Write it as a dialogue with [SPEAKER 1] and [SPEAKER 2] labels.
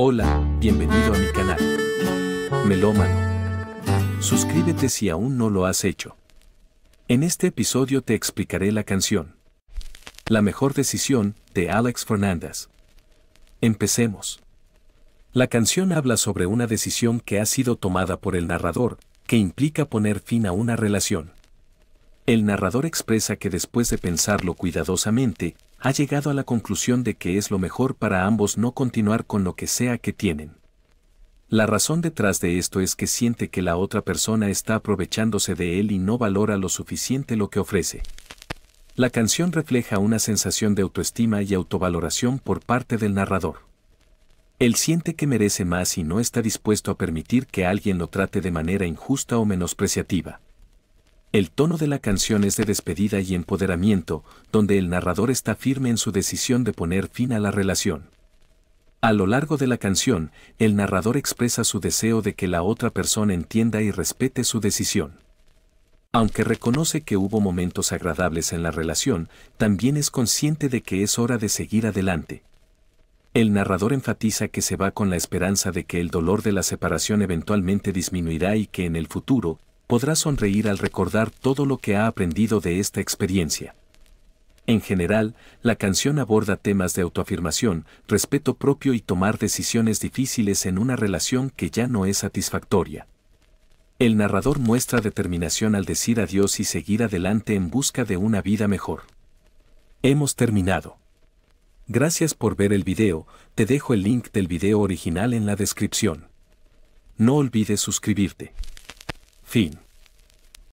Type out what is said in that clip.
[SPEAKER 1] Hola, bienvenido a mi canal. Melómano. Suscríbete si aún no lo has hecho. En este episodio te explicaré la canción. La mejor decisión, de Alex Fernández. Empecemos. La canción habla sobre una decisión que ha sido tomada por el narrador, que implica poner fin a una relación. El narrador expresa que después de pensarlo cuidadosamente, ha llegado a la conclusión de que es lo mejor para ambos no continuar con lo que sea que tienen. La razón detrás de esto es que siente que la otra persona está aprovechándose de él y no valora lo suficiente lo que ofrece. La canción refleja una sensación de autoestima y autovaloración por parte del narrador. Él siente que merece más y no está dispuesto a permitir que alguien lo trate de manera injusta o menospreciativa. El tono de la canción es de despedida y empoderamiento, donde el narrador está firme en su decisión de poner fin a la relación. A lo largo de la canción, el narrador expresa su deseo de que la otra persona entienda y respete su decisión. Aunque reconoce que hubo momentos agradables en la relación, también es consciente de que es hora de seguir adelante. El narrador enfatiza que se va con la esperanza de que el dolor de la separación eventualmente disminuirá y que en el futuro, podrá sonreír al recordar todo lo que ha aprendido de esta experiencia. En general, la canción aborda temas de autoafirmación, respeto propio y tomar decisiones difíciles en una relación que ya no es satisfactoria. El narrador muestra determinación al decir adiós y seguir adelante en busca de una vida mejor. Hemos terminado. Gracias por ver el video, te dejo el link del video original en la descripción. No olvides suscribirte. Fin.